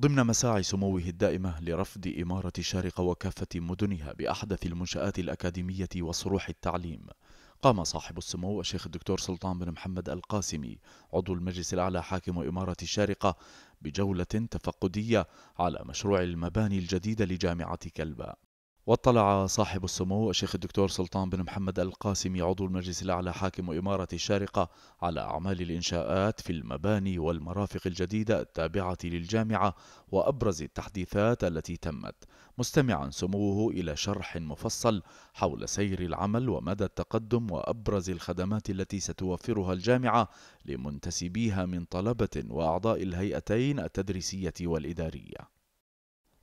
ضمن مساعي سموه الدائمة لرفض إمارة الشارقة وكافة مدنها بأحدث المنشآت الأكاديمية وصروح التعليم قام صاحب السمو الشيخ الدكتور سلطان بن محمد القاسمي عضو المجلس الأعلى حاكم إمارة الشارقة بجولة تفقدية على مشروع المباني الجديدة لجامعة كلبا واطلع صاحب السمو الشيخ الدكتور سلطان بن محمد القاسمي عضو المجلس الأعلى حاكم إمارة الشارقة على أعمال الإنشاءات في المباني والمرافق الجديدة التابعة للجامعة وأبرز التحديثات التي تمت مستمعا سموه إلى شرح مفصل حول سير العمل ومدى التقدم وأبرز الخدمات التي ستوفرها الجامعة لمنتسبيها من طلبة وأعضاء الهيئتين التدريسية والإدارية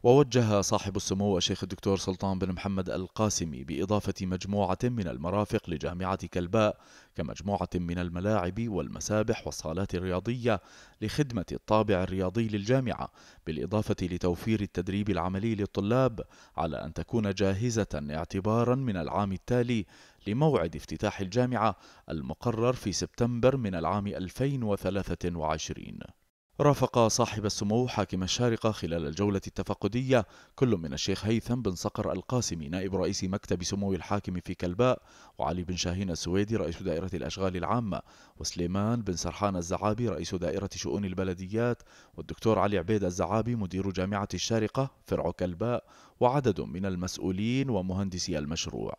ووجه صاحب السمو الشيخ الدكتور سلطان بن محمد القاسمي بإضافة مجموعة من المرافق لجامعة كلباء كمجموعة من الملاعب والمسابح والصالات الرياضية لخدمة الطابع الرياضي للجامعة بالإضافة لتوفير التدريب العملي للطلاب على أن تكون جاهزة اعتبارا من العام التالي لموعد افتتاح الجامعة المقرر في سبتمبر من العام 2023 رافق صاحب السمو حاكم الشارقة خلال الجولة التفقدية كل من الشيخ هيثم بن صقر القاسمي نائب رئيس مكتب سمو الحاكم في كلباء وعلي بن شاهين السويدي رئيس دائرة الأشغال العامة وسليمان بن سرحان الزعابي رئيس دائرة شؤون البلديات والدكتور علي عبيد الزعابي مدير جامعة الشارقة فرع كلباء وعدد من المسؤولين ومهندسي المشروع